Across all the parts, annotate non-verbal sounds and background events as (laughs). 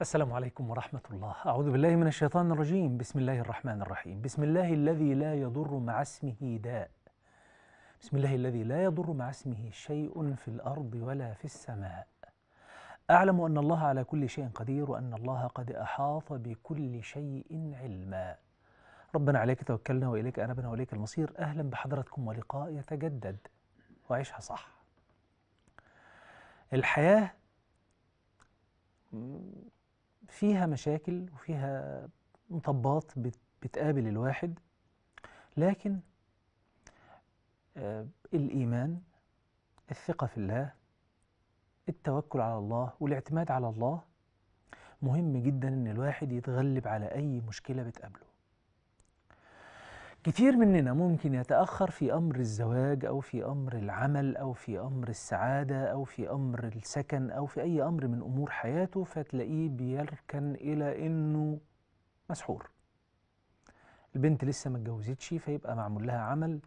السلام عليكم ورحمة الله أعوذ بالله من الشيطان الرجيم بسم الله الرحمن الرحيم بسم الله الذي لا يضر مع اسمه داء بسم الله الذي لا يضر مع اسمه شيء في الأرض ولا في السماء أعلم أن الله على كل شيء قدير وأن الله قد أحاط بكل شيء علما ربنا عليك توكلنا وإليك أنبنا وإليك المصير أهلا بحضراتكم ولقاء يتجدد وعيشها صح الحياة فيها مشاكل وفيها مطبات بتقابل الواحد لكن آه، الإيمان الثقة في الله التوكل على الله والاعتماد على الله مهم جدا إن الواحد يتغلب على أي مشكلة بتقابله كتير مننا ممكن يتأخر في أمر الزواج أو في أمر العمل أو في أمر السعادة أو في أمر السكن أو في أي أمر من أمور حياته فتلاقيه بيركن إلى إنه مسحور البنت لسه ما اتجوزتش فيبقى معمول لها عمل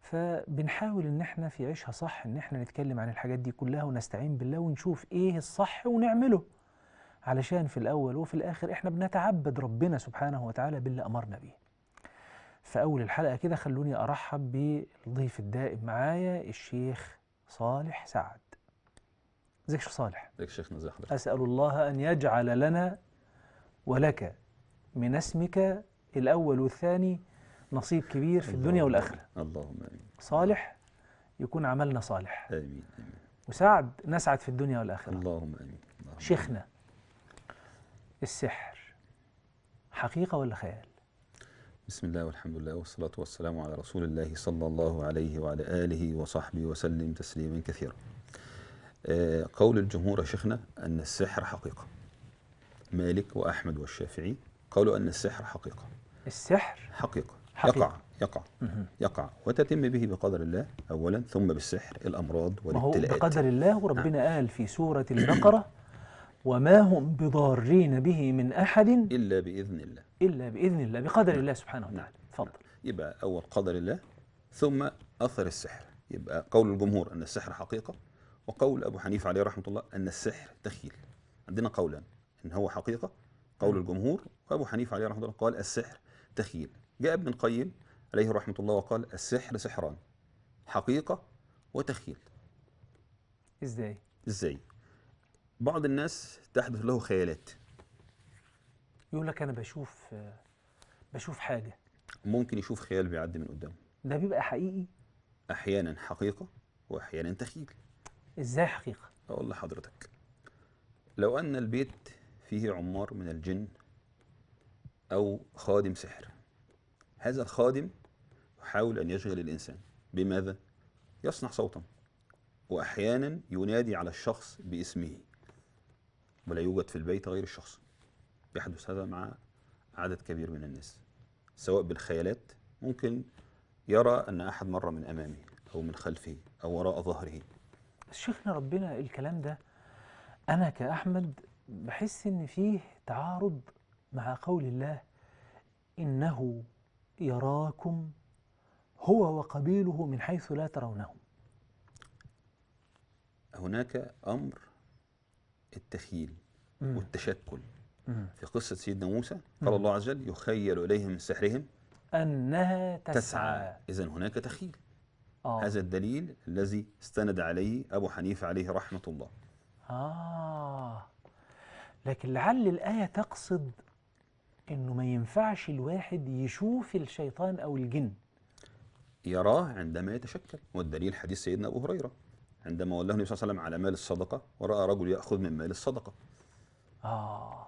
فبنحاول ان احنا في عيشها صح ان احنا نتكلم عن الحاجات دي كلها ونستعين بالله ونشوف ايه الصح ونعمله علشان في الاول وفي الاخر احنا بنتعبد ربنا سبحانه وتعالى باللي امرنا بيه في أول الحلقة كده خلوني أرحب بالضيف الدائم معايا الشيخ صالح سعد ازيك شيخ صالح ازيك شيخنا ازي حضرتك أسأل الله أن يجعل لنا ولك من اسمك الأول والثاني نصيب كبير في الدنيا والآخرة اللهم آمين صالح يكون عملنا صالح آمين آمين وسعد نسعد في الدنيا والآخرة اللهم آمين اللهم شيخنا السحر حقيقة ولا خيال؟ بسم الله والحمد لله والصلاة والسلام على رسول الله صلى الله عليه وعلى آله وصحبه وسلم تسليما كثيرا آه، قول الجمهور شيخنا أن السحر حقيقة مالك وأحمد والشافعي قالوا أن السحر حقيقة السحر حقيقة, حقيقة. يقع يقع يقع وتتم به بقدر الله أولا ثم بالسحر الأمراض والابتلاءات بقدر الله وربنا نعم. قال في سورة البقرة (coughs) وما هم بضارين به من أحد إلا بإذن الله إلا بإذن الله بقدر نعم. الله سبحانه وتعالى نعم. تفضل نعم. يبقى أول قدر الله ثم أثر السحر يبقى قول الجمهور أن السحر حقيقة وقول أبو حنيفة عليه رحمة الله أن السحر تخيل عندنا قولان إن هو حقيقة قول نعم. الجمهور وأبو حنيفة عليه رحمة الله قال السحر تخيل جاء ابن القيم عليه رحمة الله وقال السحر سحران حقيقة وتخيل إزاي؟ إزاي؟ بعض الناس تحدث له خيالات يقول لك انا بشوف بشوف حاجه ممكن يشوف خيال بيعدي من قدامه ده بيبقى حقيقي احيانا حقيقه واحيانا تخيل ازاي حقيقه اقول لحضرتك لو ان البيت فيه عمار من الجن او خادم سحر هذا الخادم يحاول ان يشغل الانسان بماذا يصنع صوتا واحيانا ينادي على الشخص باسمه ولا يوجد في البيت غير الشخص يحدث هذا مع عدد كبير من الناس سواء بالخيالات ممكن يرى أن أحد مر من أمامه أو من خلفه أو وراء ظهره شيخنا ربنا الكلام ده أنا كأحمد بحس إن فيه تعارض مع قول الله إنه يراكم هو وقبيله من حيث لا ترونهم هناك أمر التخييل والتشكل في قصة سيدنا موسى قال الله عز وجل يخيل إليهم من سحرهم أنها تسعى, تسعى. إذا هناك تخيل آه. هذا الدليل الذي استند عليه أبو حنيفة عليه رحمة الله آه لكن لعل الآية تقصد إنه ما ينفعش الواحد يشوف الشيطان أو الجن يراه عندما يتشكل والدليل حديث سيدنا أبو هريرة عندما وله النبي صلى الله عليه وسلم على مال الصدقة ورأى رجل يأخذ من مال الصدقة آه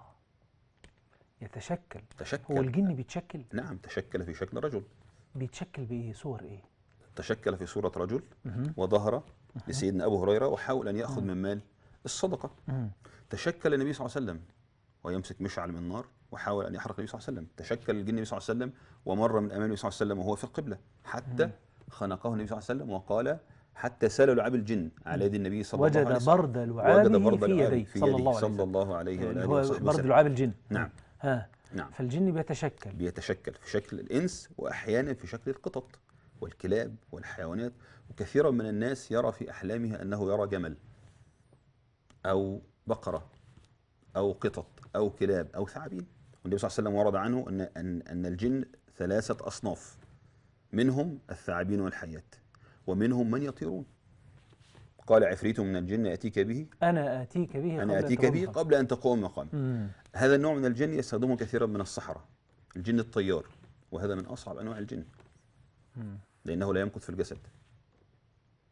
يتشكل تشكل هو الجن بيتشكل؟ نعم تشكل في شكل رجل بيتشكل بإيه؟ صور إيه؟ تشكل في صورة رجل وظهر لسيدنا أبو هريرة وحاول أن يأخذ من مال الصدقة تشكل النبي صلى الله عليه وسلم ويمسك مشعل من نار وحاول أن يحرق النبي صلى الله عليه وسلم تشكل الجن النبي صلى الله عليه وسلم ومر من أمام النبي صلى الله عليه وسلم وهو في القبلة حتى خنقه النبي صلى الله عليه وسلم وقال حتى سال لعاب الجن على يد النبي صلى الله عليه وسلم وجد برد لعابه في يديه صلى الله عليه وآله يعني وسلم برد لعاب الجن نعم ها نعم فالجن بيتشكل بيتشكل في شكل الإنس وأحيانا في شكل القطط والكلاب والحيوانات وكثيرا من الناس يرى في أحلامه أنه يرى جمل أو بقرة أو قطط أو كلاب أو ثعابين والنبي صلى الله عليه وسلم ورد عنه أن, أن, أن الجن ثلاثة أصناف منهم الثعابين والحيات ومنهم من يطيرون قال عفريت من الجن أتيك به أنا أتيك به أنا أتيك به قبل أن تقوم مقام هذا النوع من الجن يستخدمه كثيرا من الصحراء الجن الطيار وهذا من أصعب أنواع الجن مم. لأنه لا يمكث في الجسد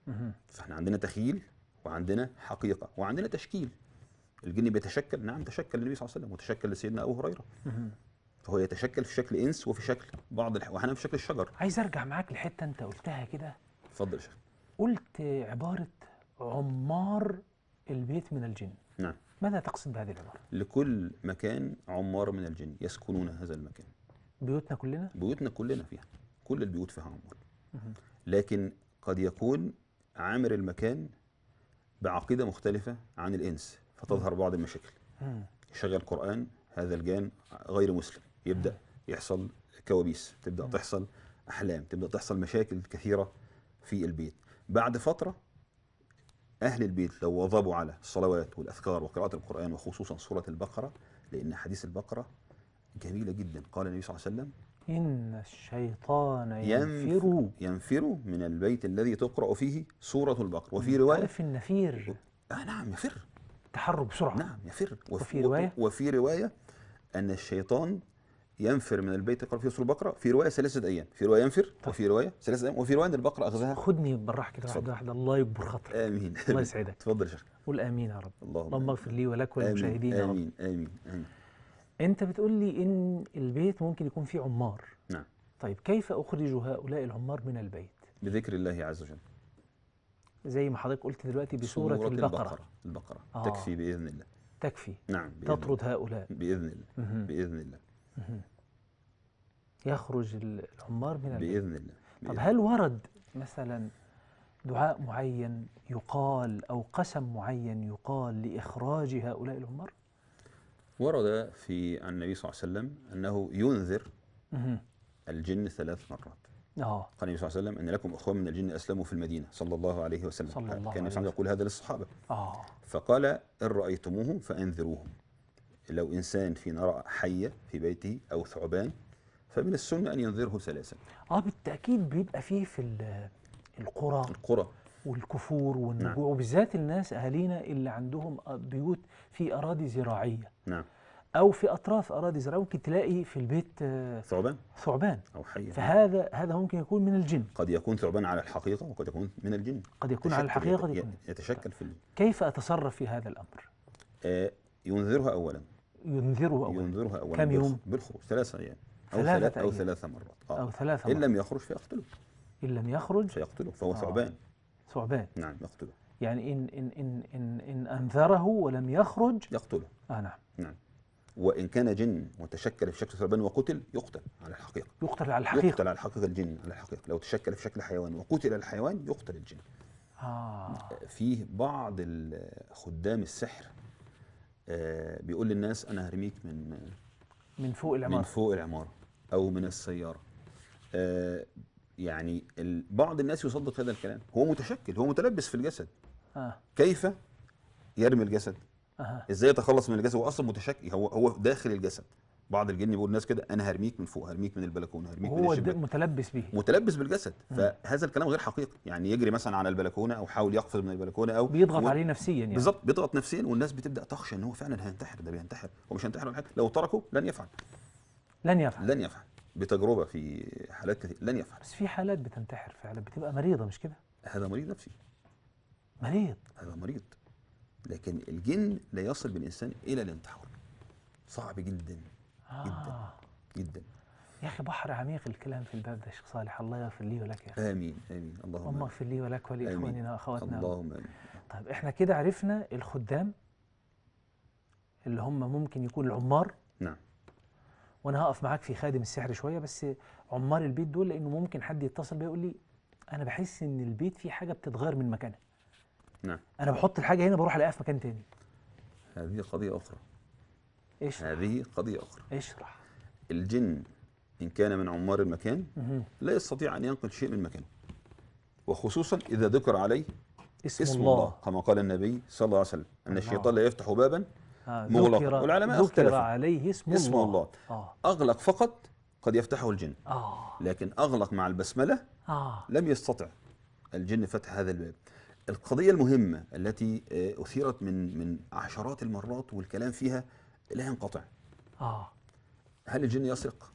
مم. فإحنا عندنا تخيل وعندنا حقيقة وعندنا تشكيل الجن بيتشكل نعم تشكل للنبي صلى الله عليه وسلم وتشكل لسيدنا أبو هريرة مم. فهو يتشكل في شكل إنس وفي شكل بعض الح... في شكل الشجر عايز أرجع معاك لحتة أنت قلتها كده اتفضل شيخ قلت عبارة عمار البيت من الجن نعم ماذا تقصد بهذه العبارة؟ لكل مكان عمار من الجن يسكنون هذا المكان بيوتنا كلنا؟ بيوتنا كلنا فيها كل البيوت فيها عمار لكن قد يكون عامر المكان بعقيدة مختلفة عن الإنس فتظهر بعض المشاكل يشغل قرآن هذا الجان غير مسلم يبدأ يحصل كوابيس تبدأ تحصل أحلام تبدأ تحصل مشاكل كثيرة في البيت بعد فترة أهل البيت لو واظبوا على الصلوات والأذكار وقراءة القرآن وخصوصا سورة البقرة لأن حديث البقرة جميلة جدا قال النبي صلى الله عليه وسلم إن الشيطان ينفر ينفر من البيت الذي تقرأ فيه سورة البقرة وفي رواية تعرف النفير آه نعم يفر تحرك بسرعة نعم يفر وفي, وفي رواية وفي رواية أن الشيطان ينفر من البيت قبل سورة البقره في روايه ثلاثه ايام في روايه ينفر طيب. وفي روايه ثلاثه ايام وفي روايه ان البقره اخذها خدني بالراحه كده واحده واحده الله يكبر خاطرك امين (laughs) الله يسعدك اتفضل يا شيخ قول امين يا رب اللهم الله اغفر لي ولك وللمشاهدين يا رب امين امين امين انت بتقول لي ان البيت ممكن يكون فيه عمار نعم طيب كيف اخرج هؤلاء العمار من البيت بذكر الله عز وجل زي ما حضرتك قلت دلوقتي بسوره البقره البقره, البقرة. آه. تكفي باذن الله تكفي نعم تطرد هؤلاء باذن الله باذن الله يخرج العمار من بإذن الله طب هل ورد مثلا دعاء معين يقال أو قسم معين يقال لإخراج هؤلاء العمار؟ ورد في عن النبي صلى الله عليه وسلم أنه ينذر الجن ثلاث مرات اه قال النبي صلى الله عليه وسلم ان لكم اخوه من الجن اسلموا في المدينه صلى الله عليه وسلم صلى الله كان النبي صلى الله عليه وسلم يقول هذا للصحابه اه فقال ان رايتموهم فانذروهم لو إنسان فينا رأى حية في بيته أو ثعبان فمن السنة أن ينذره ثلاثا آه بالتأكيد بيبقى فيه في القرى القرى والكفور والنجوع نعم. وبالذات الناس أهالينا اللي عندهم بيوت في أراضي زراعية نعم أو في أطراف أراضي زراعية ممكن تلاقي في البيت آه، ثعبان ثعبان أو حية فهذا هذا ممكن يكون من الجن قد يكون ثعبان على الحقيقة وقد يكون من الجن قد يكون على الحقيقة قد يكون يتشكل في الجن. كيف أتصرف في هذا الأمر؟ آه ينذرها أولا ينذره أولا ينذره أولا كم يوم؟ بالخروج ثلاثة أيام أو ثلاثة, ثلاثة أو ثلاثة مرات آه. أو ثلاثة مرات إن لم يخرج فيقتله إن لم يخرج فيقتله فهو آه. ثعبان ثعبان نعم يقتله يعني إن إن إن إن, إن أنذره ولم يخرج يقتله آه نعم نعم وإن كان جن وتشكل في شكل ثعبان وقتل يقتل على الحقيقة يقتل على الحقيقة يقتل على الحقيقة الجن على الحقيقة لو تشكل في شكل حيوان وقتل الحيوان يقتل الجن آه. فيه بعض خدام السحر آه، بيقول للناس انا هرميك من من فوق العماره من فوق العماره او من السياره آه، يعني بعض الناس يصدق هذا الكلام هو متشكل هو متلبس في الجسد آه. كيف يرمي الجسد ازاي يتخلص من الجسد هو اصلا متشكل هو هو داخل الجسد بعض الجن بيقول الناس كده انا هرميك من فوق هرميك من البلكونه هرميك من الشباك هو متلبس بيه متلبس بالجسد فهذا الكلام غير حقيقي يعني يجري مثلا على البلكونه او حاول يقفز من البلكونه او بيضغط و... عليه نفسيا يعني بالظبط بيضغط نفسيا والناس بتبدا تخشى ان هو فعلا هينتحر ده بينتحر ومش هينتحر ولا حاجه لو تركه لن يفعل لن يفعل لن يفعل بتجربه في حالات كثير لن يفعل بس في حالات بتنتحر فعلا بتبقى مريضه مش كده هذا مريض نفسي مريض هذا مريض لكن الجن لا يصل بالانسان الى الانتحار صعب جدا جدا آه. جدا يا اخي بحر عميق الكلام في الباب ده شيخ صالح الله يغفر لي ولك يا اخي امين امين اللهم اللهم اغفر لي ولك ولاخواننا واخواتنا اللهم امين طيب احنا كده عرفنا الخدام اللي هم ممكن يكون العمار نعم وانا هقف معاك في خادم السحر شويه بس عمار البيت دول لانه ممكن حد يتصل بيا يقول لي انا بحس ان البيت فيه حاجه بتتغير من مكانها نعم انا بحط الحاجه هنا بروح الاقيها في مكان تاني هذه قضيه اخرى اشرح. هذه قضية أخرى اشرح الجن إن كان من عمار المكان لا يستطيع أن ينقل شيء من مكانه وخصوصا إذا ذكر عليه اسم, اسم الله. الله كما قال النبي صلى الله عليه وسلم أن الشيطان لا يفتح بابا آه، مغلقا والعلماء ذكر عليه اسم, اسم الله, الله. آه. أغلق فقط قد يفتحه الجن آه. لكن أغلق مع البسملة آه. لم يستطع الجن فتح هذا الباب القضية المهمة التي آه، أثيرت من من عشرات المرات والكلام فيها لا ينقطع آه. هل الجن يسرق؟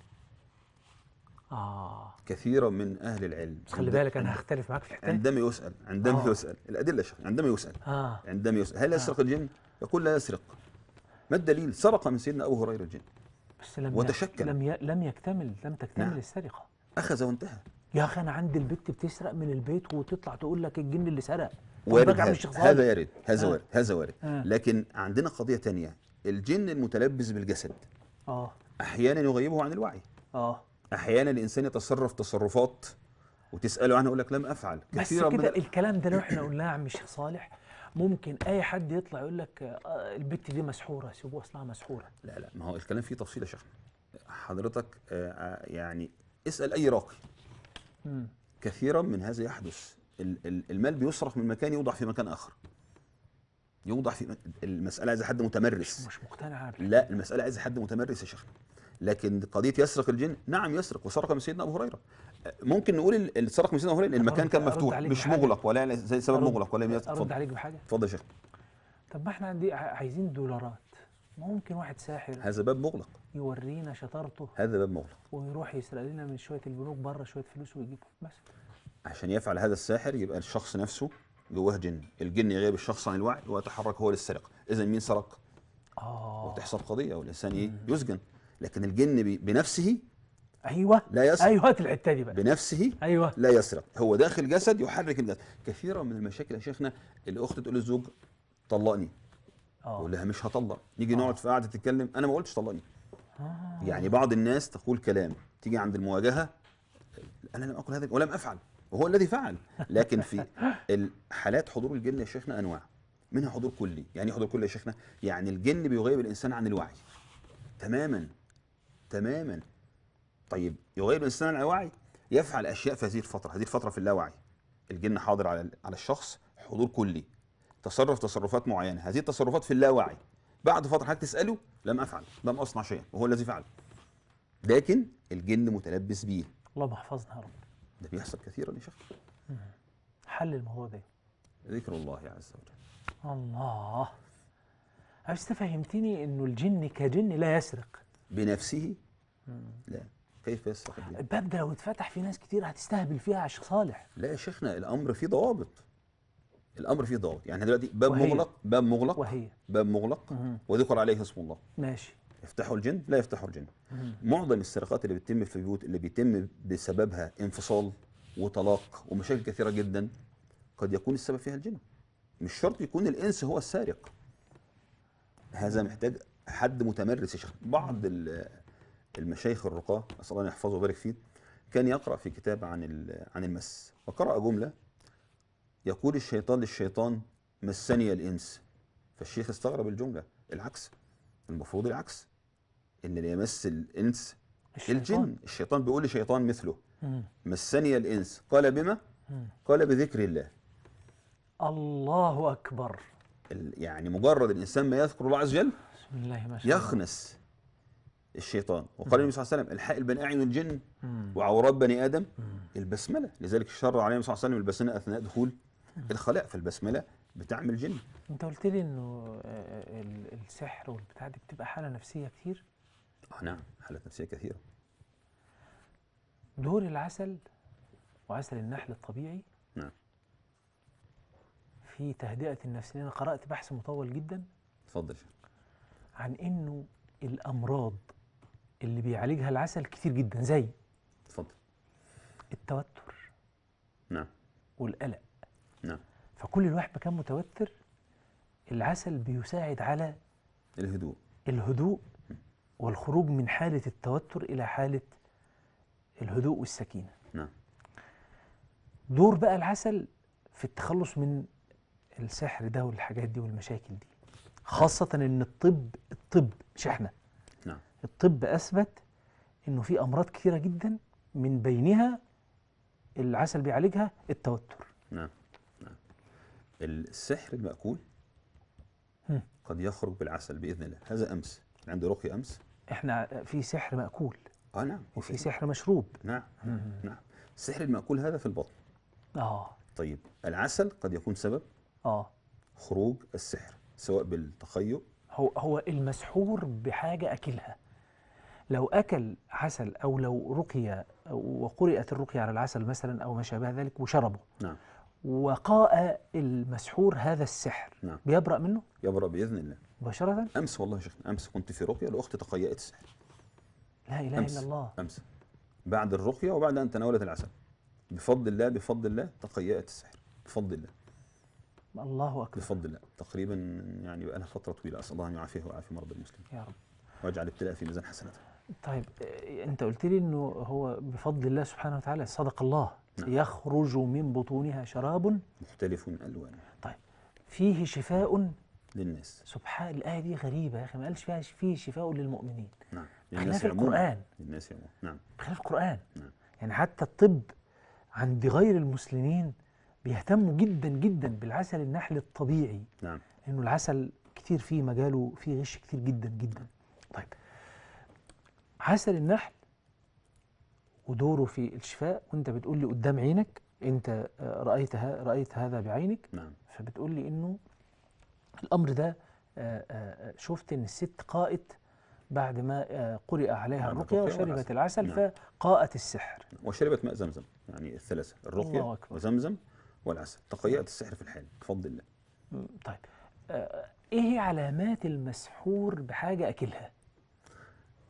آه. كثيرا من أهل العلم خلي بالك أنا هختلف معاك في الحكاية عندما يسأل عندما آه. يسأل الأدلة شخص. عندما يسأل آه. عندما يسأل هل يسرق آه. الجن؟ يقول لا يسرق ما الدليل؟ سرق من سيدنا أبو هريرة الجن بس لم وتشكل لم ي... لم يكتمل لم تكتمل نعم. السرقة أخذ وانتهى يا أخي أنا عندي البت بتسرق من البيت وتطلع تقول لك الجن اللي سرق وارد هذا, هذا يرد هذا آه. وارد هذا وارد آه. لكن عندنا قضية ثانيه الجن المتلبس بالجسد اه احيانا يغيبه عن الوعي اه احيانا الانسان يتصرف تصرفات وتساله عنها يقول لك لم افعل بس كده الكلام ده لو احنا قلناه يا عم الشيخ صالح ممكن اي حد يطلع يقول لك آه، البت دي مسحوره سيبوها اصلها مسحوره لا لا ما هو الكلام فيه تفصيل يا شيخنا حضرتك آه، آه، يعني اسال اي راقي كثيرا من هذا يحدث المال بيصرف من مكان يوضع في مكان اخر يوضح في المساله عايزه حد متمرس مش, مش مقتنع لا المساله عايزه حد متمرس يا شيخنا لكن قضيه يسرق الجن نعم يسرق وسرق من سيدنا ابو هريره ممكن نقول اللي سرق من سيدنا ابو هريره المكان كان مفتوح مش مغلق ولا يعني زي سبب أرد مغلق ولا يسرق ارد عليك بحاجه اتفضل يا شيخ طب ما احنا عندي عايزين دولارات ممكن واحد ساحر هذا باب مغلق يورينا شطارته هذا باب مغلق ويروح يسرق لنا من شويه البنوك بره شويه فلوس ويجيبهم بس عشان يفعل هذا الساحر يبقى الشخص نفسه جواه جن الجن يغيب الشخص عن الوعي ويتحرك هو للسرقه اذا مين سرق اه وتحصل قضيه والانسان ايه يسجن لكن الجن بنفسه ايوه لا يسرق ايوه هات الحته دي بقى بنفسه ايوه لا يسرق هو داخل جسد يحرك الجسد كثيرا من المشاكل يا شيخنا الاخت تقول للزوج طلقني آه. يقول لها مش هطلق نيجي نقعد آه. في قعده تتكلم انا ما قلتش طلقني آه. يعني بعض الناس تقول كلام تيجي عند المواجهه انا لم اقل هذا ولم افعل وهو الذي فعل لكن في حالات حضور الجن يا شيخنا انواع منها حضور كلي يعني ايه حضور كلي يا شيخنا يعني الجن بيغيب الانسان عن الوعي تماما تماما طيب يغيب الانسان عن الوعي يفعل اشياء في هذه الفتره هذه الفتره في اللاوعي الجن حاضر على على الشخص حضور كلي تصرف تصرفات معينه هذه التصرفات في اللاوعي بعد فتره حضرتك تساله لم افعل لم اصنع شيئا وهو الذي فعل لكن الجن متلبس بيه الله يحفظنا يا رب ده بيحصل كثيرا يا شيخ حل الموضوع ده ذكر الله عز وجل الله عرفت فهمتني انه الجن كجن لا يسرق بنفسه لا كيف يسرق الباب ده لو اتفتح في ناس كتير هتستهبل فيها يا شيخ صالح لا يا شيخنا الامر فيه ضوابط الامر فيه ضوابط يعني دلوقتي باب وهي. مغلق باب مغلق وهي. باب مغلق وذكر عليه اسم الله ماشي يفتحوا الجن لا يفتحوا الجن معظم السرقات اللي بتتم في البيوت اللي بيتم بسببها انفصال وطلاق ومشاكل كثيره جدا قد يكون السبب فيها الجن مش شرط يكون الانس هو السارق هذا محتاج حد متمرس يا شيخ بعض المشايخ الرقاه اسال الله يحفظه ويبارك فيه كان يقرا في كتاب عن عن المس فقرا جمله يقول الشيطان للشيطان مسني الانس فالشيخ استغرب الجمله العكس المفروض العكس ان اللي يمس الانس الشيطان. الجن الشيطان بيقول لشيطان مثله مم. مسني الانس قال بما مم. قال بذكر الله الله اكبر يعني مجرد الانسان ما يذكر الله عز وجل بسم الله ما شاء يخنس الشيطان وقال النبي صلى الله عليه وسلم الحق البني اعين الجن وعورات بني ادم البسمله لذلك شرع عليه النبي صلى الله عليه وسلم البسمله اثناء دخول الخلاء فالبسمله بتعمل جن انت قلت لي انه آه، آه، السحر والبتاع دي بتبقى حاله نفسيه كتير آه، نعم حالات نفسية كثيرة دور العسل وعسل النحل الطبيعي نعم في تهدئة النفس أنا قرأت بحث مطول جدا تفضل عن إنه الأمراض اللي بيعالجها العسل كتير جدا زي تفضل التوتر نعم والقلق نعم فكل الواحد ما كان متوتر العسل بيساعد على الهدوء الهدوء والخروج من حالة التوتر إلى حالة الهدوء والسكينة نعم دور بقى العسل في التخلص من السحر ده والحاجات دي والمشاكل دي خاصة إن الطب الطب مش إحنا نعم الطب أثبت إنه في أمراض كثيرة جدا من بينها العسل بيعالجها التوتر نعم نعم السحر المأكول قد يخرج بالعسل بإذن الله هذا أمس عندي رقي أمس احنا في سحر مأكول اه نعم وفي سحر مشروب نعم نعم السحر المأكول هذا في البطن اه طيب العسل قد يكون سبب اه خروج السحر سواء بالتخيل هو هو المسحور بحاجه اكلها لو اكل عسل او لو رقي وقرات الرقيه على العسل مثلا او ما شابه ذلك وشربه نعم وقاء المسحور هذا السحر نعم. بيبرأ منه؟ يبرأ بإذن الله مباشرة؟ أمس والله يا شيخنا أمس كنت في رقية لأختي تقيأت السحر لا إله أمس. إلا الله أمس بعد الرقية وبعد أن تناولت العسل بفضل الله بفضل الله تقيأت السحر بفضل الله الله أكبر بفضل الله تقريبا يعني بقى لها فترة طويلة أسأل الله أن يعافيه ويعافي مرضى المسلمين يا رب واجعل ابتلاء في ميزان حسناته طيب إيه، أنت قلت لي أنه هو بفضل الله سبحانه وتعالى صدق الله نعم. يخرج من بطونها شراب مختلف ألوانه طيب فيه شفاء للناس سبحان الآية دي غريبة يا أخي ما قالش فيها فيه شفاء للمؤمنين نعم بخلاف القرآن للناس يا نعم بخلاف القرآن نعم يعني حتى الطب عند غير المسلمين بيهتموا جدا جدا بالعسل النحل الطبيعي نعم لأنه العسل كتير فيه مجاله فيه غش كتير جدا جدا طيب عسل النحل ودوره في الشفاء وانت بتقول لي قدام عينك انت آه، رايت رايت هذا بعينك نعم. فبتقول لي انه الامر ده آه، آه، شفت ان الست قائت بعد ما قرئ عليها نعم الرقيه وشربت العسل نعم. فقاءت السحر وشربت ماء زمزم يعني الثلاثه الرقيه وزمزم والعسل تقيأت السحر في الحال بفضل الله طيب ايه علامات المسحور بحاجه اكلها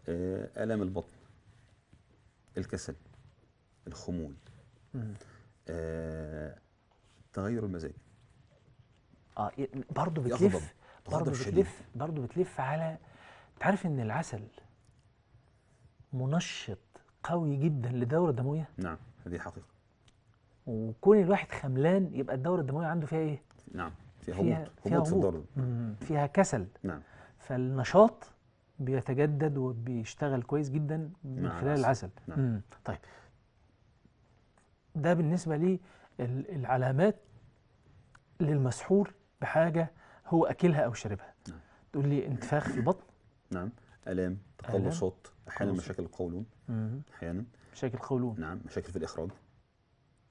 آه الم البطن الكسل الخمول آه، تغير المزاج اه برضه بتلف برضه بتلف برضه بتلف على انت عارف ان العسل منشط قوي جدا للدوره الدمويه نعم هذه حقيقه وكون الواحد خملان يبقى الدوره الدمويه عنده فيها ايه نعم فيها هبوط هبوط في الدوره فيها كسل نعم فالنشاط بيتجدد وبيشتغل كويس جدا من خلال العسل, العسل. نعم. طيب ده بالنسبة للعلامات للمسحور بحاجة هو أكلها أو شربها نعم. تقول لي انتفاخ في البطن نعم ألام تقلصات أحيانا مشاكل القولون أحيانا مشاكل القولون نعم مشاكل في الإخراج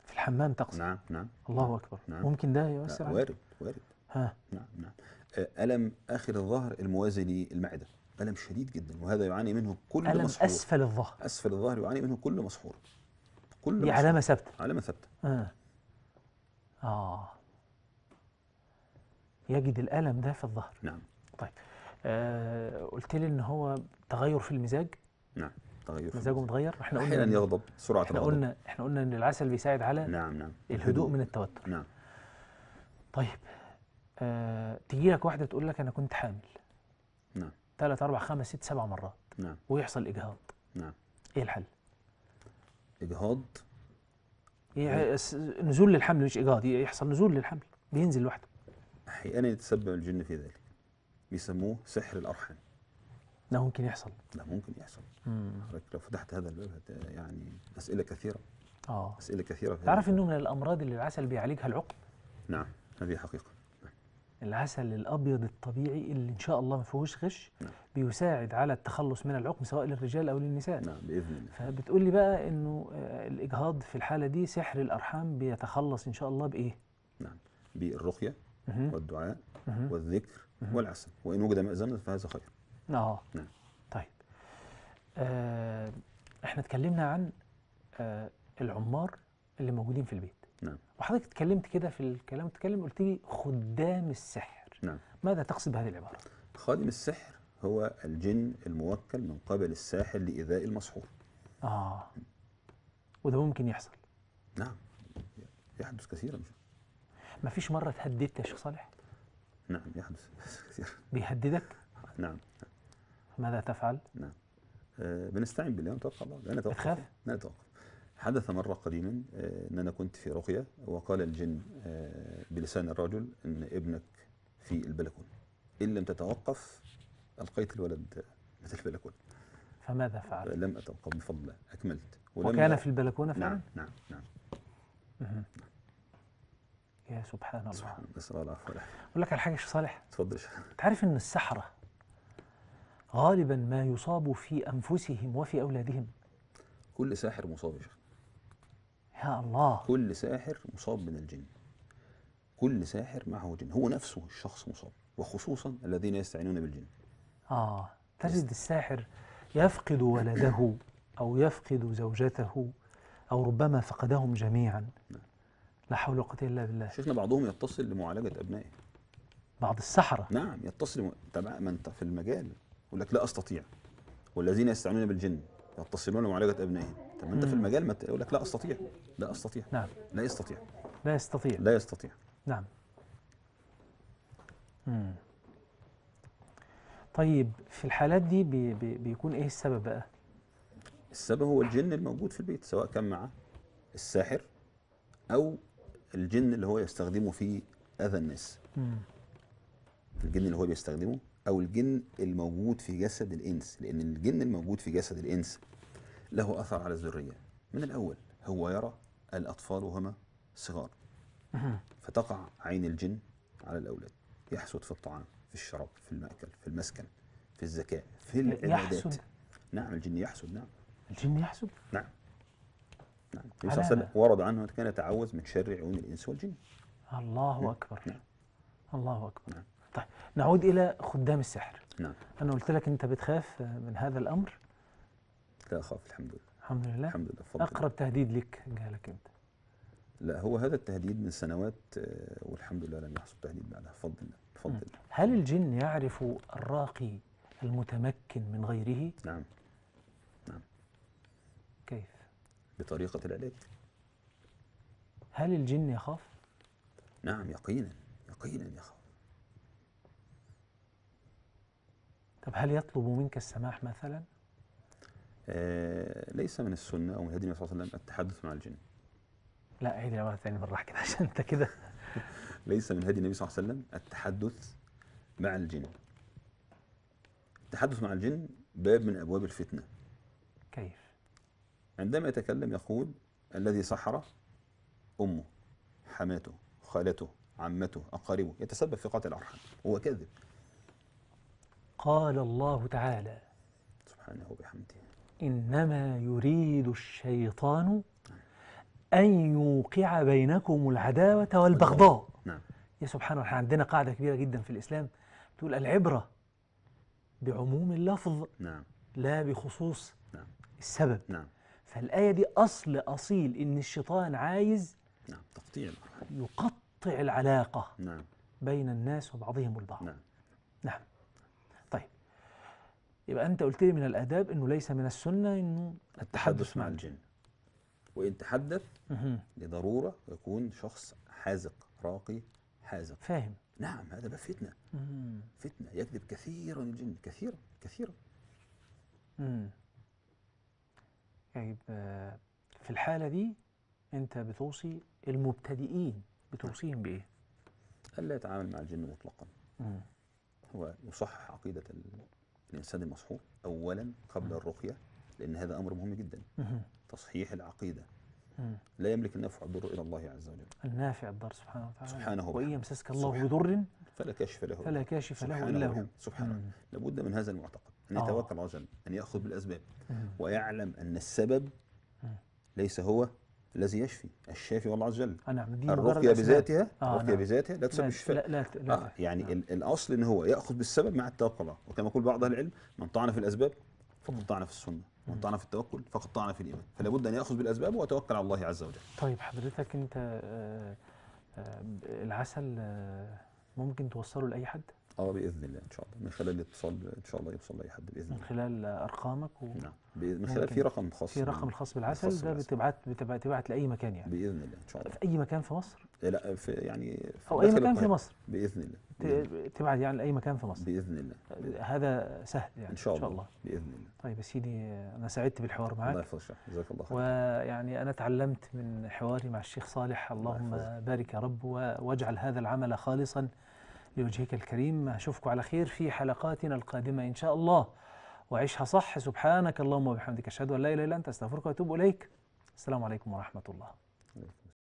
في الحمام تقصد نعم نعم الله نعم. أكبر نعم. ممكن ده يؤثر وارد وارد ها نعم نعم آه، ألم آخر الظهر الموازي للمعدة ألم شديد جدا وهذا يعاني منه كل ألم مسحور أسفل الظهر أسفل الظهر يعاني منه كل مسحور كل دي علامة ثابتة علامة ثابتة آه. آه يجد الألم ده في الظهر نعم طيب آه قلت لي إن هو تغير في المزاج نعم تغير مزاجه متغير احنا قلنا احيانا يغضب سرعه احنا الغضب. قلنا احنا قلنا ان العسل بيساعد على نعم نعم الهدوء من التوتر نعم طيب آه تجي لك واحده تقول لك انا كنت حامل ثلاث أربع خمس ست سبع مرات نعم. ويحصل إجهاض نعم. إيه الحل؟ إجهاض إيه نزول للحمل مش إجهاض يحصل نزول للحمل بينزل لوحده أحيانا يتسبب الجن في ذلك بيسموه سحر الأرحام ده ممكن يحصل لا ممكن يحصل حضرتك لو فتحت هذا الباب يعني أسئلة كثيرة اه أسئلة كثيرة تعرف إنه من الأمراض اللي العسل بيعالجها العقم نعم هذه حقيقة العسل الابيض الطبيعي اللي ان شاء الله ما فيهوش غش نعم. بيساعد على التخلص من العقم سواء للرجال او للنساء نعم باذن الله فبتقول لي بقى انه آه، الاجهاض في الحاله دي سحر الارحام بيتخلص ان شاء الله بايه نعم بالرقيه والدعاء والذكر والعسل وان وجد مأزمه فهذا خير اه نعم طيب آه احنا اتكلمنا عن آه العمار اللي موجودين في البيت نعم وحضرتك اتكلمت كده في الكلام اتكلم قلت لي خدام السحر نعم ماذا تقصد بهذه العبارة؟ خادم السحر هو الجن الموكل من قبل الساحر لإيذاء المسحور آه وده ممكن يحصل نعم يحدث كثيرا ما فيش مرة تهددت يا شيخ صالح؟ نعم يحدث (laughs) كثيرا بيهددك؟ نعم ماذا تفعل؟ نعم أه بنستعين بالله ونتوكل على الله لا نتوقف لا نتوقف حدث مرة قديما آه، أن أنا كنت في رقية وقال الجن آه، بلسان الرجل أن ابنك في البلكونة إن لم تتوقف ألقيت الولد في البلكونة فماذا فعل؟ لم أتوقف بفضل الله أكملت وكان في البلكونة فعلا؟ نعم نعم نعم, يا سبحان الله سبحان نسأل الله العفو أقول لك على حاجة يا صالح اتفضل أنت عارف إن السحرة غالبا ما يصاب في أنفسهم وفي أولادهم كل ساحر مصاب يا شيخ يا الله كل ساحر مصاب من الجن كل ساحر معه جن هو نفسه الشخص مصاب وخصوصا الذين يستعينون بالجن آه تجد الساحر يفقد ولده أو يفقد زوجته أو ربما فقدهم جميعا نعم. لا حول ولا قوة إلا بالله شفنا بعضهم يتصل لمعالجة أبنائه بعض السحرة نعم يتصل تبع من ما أنت في المجال يقول لك لا أستطيع والذين يستعينون بالجن يتصلون معالجة أبنائهم طب ما أنت في المجال ما يقول لك لا أستطيع لا أستطيع نعم لا يستطيع لا يستطيع لا يستطيع نعم مم. طيب في الحالات دي بي بي بيكون إيه السبب بقى؟ السبب هو الجن الموجود في البيت سواء كان مع الساحر أو الجن اللي هو يستخدمه في أذى الناس مم. الجن اللي هو بيستخدمه او الجن الموجود في جسد الانس لان الجن الموجود في جسد الانس له اثر على الذريه من الاول هو يرى الاطفال وهما صغار فتقع عين الجن على الاولاد يحسد في الطعام في الشراب في المأكل في المسكن في الذكاء في العبادات يحسد. نعم الجن يحسد نعم الجن يحسد نعم نعم النبي صلى الله عليه ورد عنه كان يتعوذ من شر عيون الانس والجن الله نعم. اكبر نعم. الله اكبر نعم. طيب نعود إلى خدام السحر نعم أنا قلت لك أنت بتخاف من هذا الأمر لا أخاف الحمد لله الحمد لله الحمد لله فضل أقرب تهديد لك جالك أنت لا هو هذا التهديد من سنوات آه، والحمد لله لم يحصل تهديد بعدها بفضل الله بفضل الله هل الجن يعرف الراقي المتمكن من غيره؟ نعم نعم كيف؟ بطريقة العلاج هل الجن يخاف؟ نعم يقينا يقينا يخاف طب هل يطلب منك السماح مثلا؟ آه ليس من السنة أو من هدي النبي صلى الله عليه وسلم التحدث مع الجن لا عيد العبارة ثاني مرة كده (laughs) عشان أنت كده (laughs) ليس من هدي النبي صلى الله عليه وسلم التحدث مع الجن التحدث مع الجن باب من أبواب الفتنة كيف؟ عندما يتكلم يقول الذي سحر أمه حماته خالته عمته أقاربه يتسبب في قطع الأرحام هو كذب قال الله تعالى سبحانه وبحمده إنما يريد الشيطان أن يوقع بينكم العداوة والبغضاء نعم. يا سبحان الله عندنا قاعدة كبيرة جدا في الإسلام تقول العبرة بعموم اللفظ نعم. لا بخصوص نعم. السبب نعم. فالآية دي أصل أصيل إن الشيطان عايز نعم. تقطيع يقطع العلاقة نعم. بين الناس وبعضهم البعض نعم. نعم يبقى أنت قلت لي من الآداب أنه ليس من السنة أنه التحدث مع يعني. الجن وإن تحدث لضرورة يكون شخص حازق راقي حازق فاهم نعم هذا بقى فتنة فتنة يكذب كثيرا الجن كثيرا كثيرا طيب في الحالة دي أنت بتوصي المبتدئين بتوصيهم بإيه؟ ألا يتعامل مع الجن مطلقا مم. هو يصحح عقيدة الإنسان المصحوح أولا قبل الرقية لأن هذا أمر مهم جدا تصحيح العقيدة لا يملك النفع والضر إلى الله عز وجل النافع الضر سبحانه وتعالى سبحانه وإن يمسسك الله بضر فلا كاشف له فلا كاشف له إلا هو سبحانه لابد من هذا المعتقد أن آه. يتوكل على الله أن يأخذ بالأسباب ويعلم أن السبب ليس هو الذي يشفي الشافي والله عز وجل آه، نعم. الرقية بذاتها آه الرقية نعم. بذاتها لا تسبب الشفاء لا لا, لا, لا آه يعني نعم. الأصل إن هو يأخذ بالسبب مع التوكل وكما يقول بعض أهل العلم من طعن في الأسباب فقد طعن في السنة من طعن في التوكل فقد طعن في الإيمان فلا بد أن يأخذ بالأسباب ويتوكل على الله عز وجل طيب حضرتك أنت آه، آه، العسل ممكن توصله لأي حد؟ اه باذن الله ان شاء الله من خلال الاتصال ان شاء الله يوصل لاي حد باذن الله من خلال ارقامك و... نعم من خلال في رقم خاص في رقم الخاص بالعسل ده بتبعت بتبعت لاي مكان يعني باذن الله ان شاء الله في اي مكان في مصر؟ لا في يعني في او اي مكان في مصر باذن الله تبعت يعني لاي مكان في مصر باذن الله هذا سهل يعني ان شاء الله, إن شاء الله. باذن الله طيب يا سيدي انا سعدت بالحوار معك الله يحفظك جزاك الله خير ويعني انا تعلمت من حواري مع الشيخ صالح اللهم بارك يا رب واجعل هذا العمل خالصا لوجهك الكريم أشوفكم على خير في حلقاتنا القادمة إن شاء الله وعيشها صح سبحانك اللهم وبحمدك أشهد أن لا إله إلا أنت أستغفرك وأتوب إليك السلام عليكم ورحمة الله